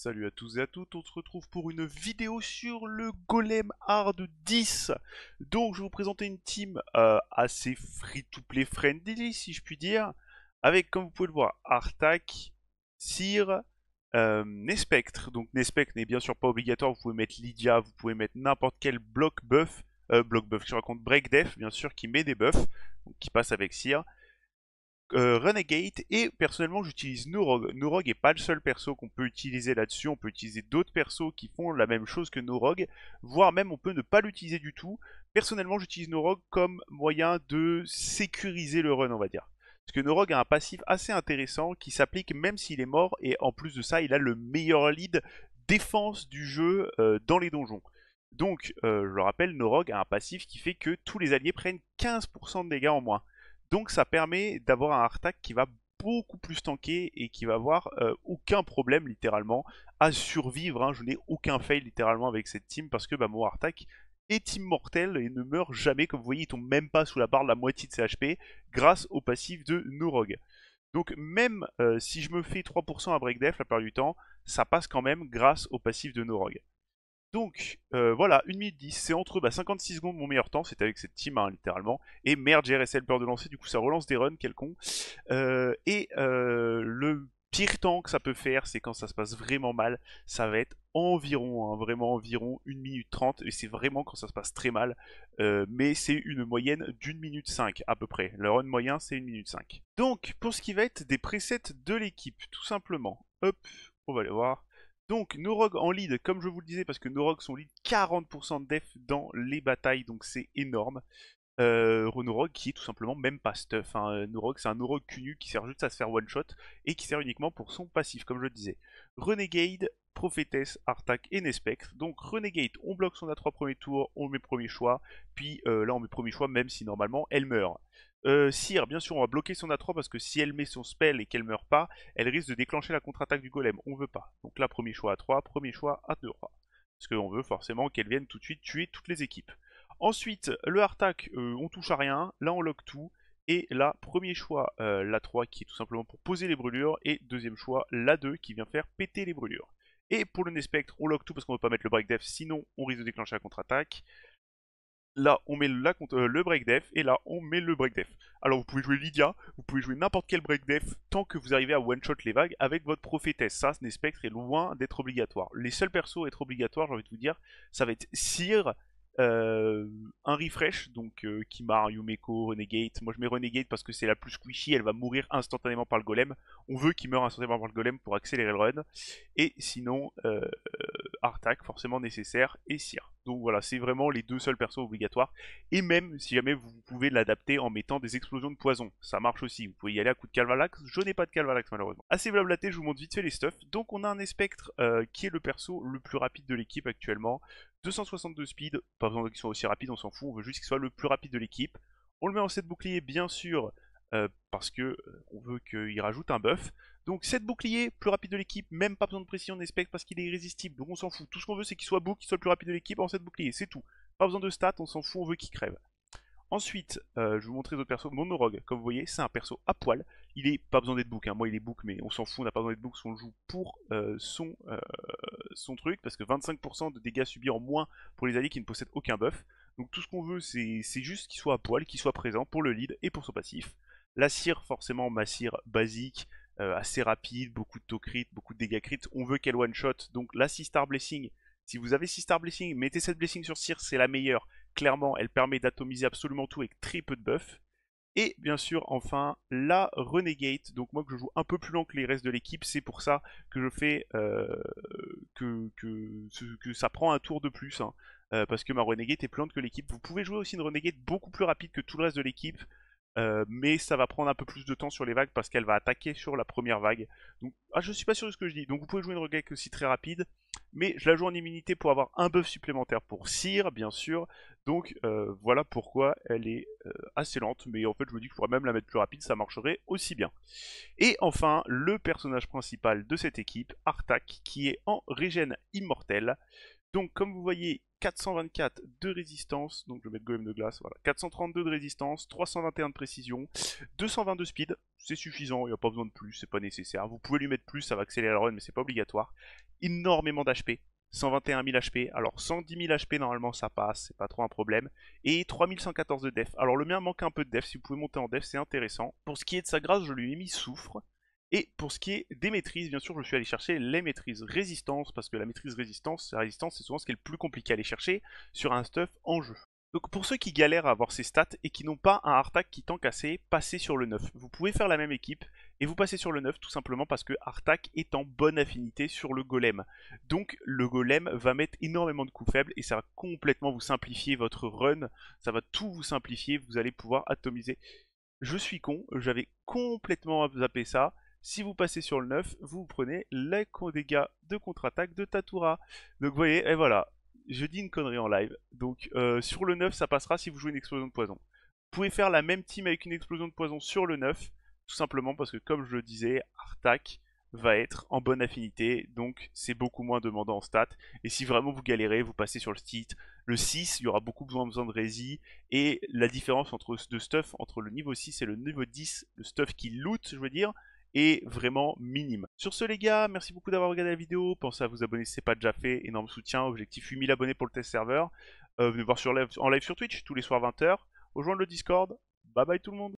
Salut à tous et à toutes, on se retrouve pour une vidéo sur le Golem Hard 10. Donc je vais vous présenter une team euh, assez free-to-play friendly si je puis dire, avec comme vous pouvez le voir Artak, Sire, euh, Nespectre. Donc Nespectre n'est bien sûr pas obligatoire, vous pouvez mettre Lydia, vous pouvez mettre n'importe quel bloc buff, euh, bloc buff, je raconte break def bien sûr qui met des buffs, donc qui passe avec Sire. Euh, Renegade et personnellement j'utilise Norog. Norog n'est pas le seul perso qu'on peut utiliser là-dessus, on peut utiliser d'autres persos qui font la même chose que Norog, voire même on peut ne pas l'utiliser du tout. Personnellement j'utilise Norog comme moyen de sécuriser le run on va dire. Parce que Norog a un passif assez intéressant qui s'applique même s'il est mort et en plus de ça il a le meilleur lead défense du jeu euh, dans les donjons. Donc euh, je le rappelle, Norog a un passif qui fait que tous les alliés prennent 15% de dégâts en moins. Donc ça permet d'avoir un Artak qui va beaucoup plus tanker et qui va avoir euh, aucun problème littéralement à survivre. Hein. Je n'ai aucun fail littéralement avec cette team parce que bah, mon Artak est immortel et ne meurt jamais. Comme vous voyez, il tombe même pas sous la barre de la moitié de ses HP grâce au passif de Norog. Donc même euh, si je me fais 3% à break death la plupart du temps, ça passe quand même grâce au passif de Norog. Donc euh, voilà, 1 minute 10, c'est entre 56 bah, secondes mon meilleur temps, c'était avec cette team hein, littéralement. Et merde, j'ai RSL peur de lancer, du coup ça relance des runs, quelconques. Euh, et euh, le pire temps que ça peut faire, c'est quand ça se passe vraiment mal, ça va être environ, hein, vraiment environ 1 minute 30, et c'est vraiment quand ça se passe très mal, mais c'est une moyenne d'une minute 5 à peu près. Le run moyen c'est une minute 5. Donc pour ce qui va être des presets de l'équipe, tout simplement, hop, on va aller voir. Donc Norog en lead, comme je vous le disais, parce que Norog sont lead 40% de def dans les batailles, donc c'est énorme. Euh, qui est tout simplement même pas stuff. Hein. Euh, Norog c'est un Norog QNU qui sert juste à se faire one shot et qui sert uniquement pour son passif, comme je le disais. Renegade, Prophétesse, Artak et Nespect. Donc Renegade, on bloque son A3 premier tour, on met premier choix, puis euh, là on met premier choix même si normalement elle meurt. Sire, euh, bien sûr, on va bloquer son A3 parce que si elle met son spell et qu'elle meurt pas, elle risque de déclencher la contre-attaque du golem. On veut pas. Donc là, premier choix A3, premier choix A2 Parce qu'on veut forcément qu'elle vienne tout de suite tuer toutes les équipes. Ensuite, le hardtack, euh, on touche à rien. Là, on lock tout. Et là, premier choix, euh, l'A3 qui est tout simplement pour poser les brûlures. Et deuxième choix, l'A2 qui vient faire péter les brûlures. Et pour le Nespectre, on lock tout parce qu'on ne veut pas mettre le break def, sinon on risque de déclencher la contre-attaque. Là, on met la, euh, le def et là, on met le Break def. Alors, vous pouvez jouer Lydia, vous pouvez jouer n'importe quel Break def tant que vous arrivez à one-shot les vagues avec votre prophétesse. Ça, ce n'est spectres est loin d'être obligatoire. Les seuls persos à être obligatoires, j'ai envie de vous dire, ça va être Sir, euh, un refresh, donc euh, Kimar, Yumeko, Renegade. Moi je mets Renegade parce que c'est la plus squishy, elle va mourir instantanément par le golem. On veut qu'il meure instantanément par le golem pour accélérer le run. Et sinon, euh, forcément nécessaire, et Sir. Donc voilà, c'est vraiment les deux seuls persos obligatoires. Et même si jamais vous pouvez l'adapter en mettant des explosions de poison, ça marche aussi. Vous pouvez y aller à coup de Calvalax. Je n'ai pas de Calvalax malheureusement. Assez blablaté, je vous montre vite fait les stuffs. Donc on a un Espectre euh, qui est le perso le plus rapide de l'équipe actuellement. 262 speed, pas besoin qu'il soit aussi rapide, on s'en fout, on veut juste qu'il soit le plus rapide de l'équipe. On le met en 7 bouclier bien sûr, euh, parce que euh, on veut qu'il rajoute un buff. Donc 7 boucliers, plus rapide de l'équipe, même pas besoin de précision des specs parce qu'il est irrésistible, donc on s'en fout. Tout ce qu'on veut c'est qu'il soit book, qu'il soit plus rapide de l'équipe en 7 boucliers, c'est tout. Pas besoin de stats, on s'en fout, on veut qu'il crève. Ensuite, euh, je vais vous montrer autres persos. Monorogue, comme vous voyez, c'est un perso à poil. Il est pas besoin d'être book. Hein. Moi, il est book, mais on s'en fout, on n'a pas besoin d'être book. On le joue pour son, son truc, parce que 25% de dégâts subis en moins pour les alliés qui ne possèdent aucun buff. Donc tout ce qu'on veut, c'est juste qu'il soit à poil, qu'il soit présent pour le lead et pour son passif. La cire, forcément, ma cire basique, euh, assez rapide, beaucoup de taux beaucoup de dégâts crit. On veut qu'elle one-shot. Donc la 6 star blessing, si vous avez 6 star blessing, mettez cette blessing sur cire, c'est la meilleure. Clairement, elle permet d'atomiser absolument tout avec très peu de buff. Et bien sûr, enfin, la Renegade. Donc moi que je joue un peu plus lent que les restes de l'équipe, c'est pour ça que je fais euh, que, ça prend un tour de plus. Hein. Euh, parce que ma Renegade est plus lente que l'équipe. Vous pouvez jouer aussi une Renegade beaucoup plus rapide que tout le reste de l'équipe. Euh, mais ça va prendre un peu plus de temps sur les vagues parce qu'elle va attaquer sur la première vague. Donc, ah, je suis pas sûr de ce que je dis. Donc vous pouvez jouer une Rogue aussi très rapide, mais je la joue en immunité pour avoir un buff supplémentaire pour Cire, bien sûr. Donc euh, voilà pourquoi elle est euh, assez lente, mais en fait je me dis que je pourrais même la mettre plus rapide, ça marcherait aussi bien. Et enfin, le personnage principal de cette équipe, Artak, qui est en régène immortel. Donc comme vous voyez, 424 de résistance, donc je vais mettre golem de glace, voilà. 432 de résistance, 321 de précision, 222 speed, c'est suffisant, il n'y a pas besoin de plus, c'est pas nécessaire. Vous pouvez lui mettre plus, ça va accélérer la run, mais c'est pas obligatoire. Énormément d'HP, 121 000 HP, alors 110 000 HP normalement ça passe, c'est pas trop un problème, et 3114 de def. Alors le mien manque un peu de def, si vous pouvez monter en def c'est intéressant. Pour ce qui est de sa grâce, je lui ai mis soufre, et pour ce qui est des maîtrises, bien sûr, je suis allé chercher les maîtrises résistance, parce que la maîtrise résistance, la résistance, c'est souvent ce qui est le plus compliqué à aller chercher sur un stuff en jeu. Donc pour ceux qui galèrent à avoir ces stats et qui n'ont pas un Artak qui tank assez, passez sur le 9. Vous pouvez faire la même équipe et vous passez sur le 9 tout simplement parce que Artak est en bonne affinité sur le golem. Donc le golem va mettre énormément de coups faibles et ça va complètement vous simplifier votre run, ça va tout vous simplifier, vous allez pouvoir atomiser. Je suis con, j'avais complètement zappé ça. Si vous passez sur le 9, vous prenez les dégâts de contre-attaque de Tatura. Donc vous voyez, et voilà, je dis une connerie en live. Donc euh, sur le 9, ça passera si vous jouez une explosion de poison. Vous pouvez faire la même team avec une explosion de poison sur le 9, tout simplement parce que comme je le disais, Artac va être en bonne affinité, donc c'est beaucoup moins demandant en stats. Et si vraiment vous galérez, vous passez sur le site. Le 6, il y aura beaucoup besoin, de rési, et la différence entre entre le niveau 6 et le niveau 10, le stuff qui loot, je veux dire, est vraiment minime. Sur ce les gars, merci beaucoup d'avoir regardé la vidéo, pensez à vous abonner si ce n'est pas déjà fait, énorme soutien, objectif 8000 abonnés pour le test serveur, euh, venez voir sur en live sur Twitch tous les soirs 20h, rejoindre le Discord, bye bye tout le monde